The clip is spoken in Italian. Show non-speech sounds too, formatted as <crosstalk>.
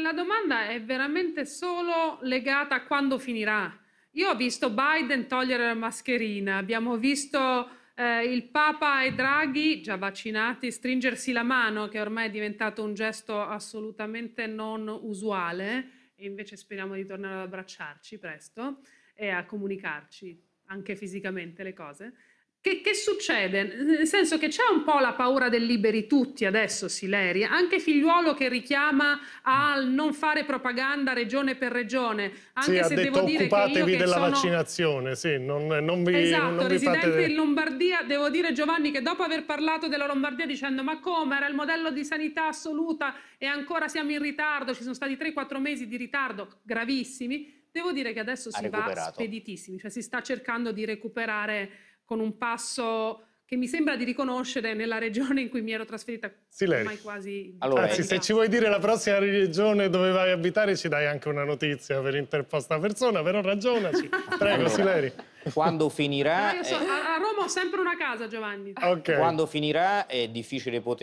La domanda è veramente solo legata a quando finirà. Io ho visto Biden togliere la mascherina, abbiamo visto eh, il Papa e Draghi, già vaccinati, stringersi la mano, che ormai è diventato un gesto assolutamente non usuale, e invece speriamo di tornare ad abbracciarci presto e a comunicarci anche fisicamente le cose. Che, che, succede? Nel senso che c'è un po' la paura del liberi tutti adesso, Sileri, anche Figliuolo che richiama al non fare propaganda regione per regione, anche sì, se detto, devo dire che io che della sono... vaccinazione, sì, non, non vi Esatto, non residente fate... in Lombardia, devo dire Giovanni che dopo aver parlato della Lombardia dicendo "Ma come era il modello di sanità assoluta e ancora siamo in ritardo, ci sono stati 3-4 mesi di ritardo gravissimi", devo dire che adesso si va speditissimi, cioè si sta cercando di recuperare con un passo che mi sembra di riconoscere nella regione in cui mi ero trasferita Sileri. ormai quasi... Allora, Anzi, se ci vuoi dire la prossima regione dove vai a abitare ci dai anche una notizia per interposta persona, però ragionaci. <laughs> Prego, allora, Sileri. Quando finirà... No, so, a, a Roma ho sempre una casa, Giovanni. Okay. Quando finirà è difficile poter...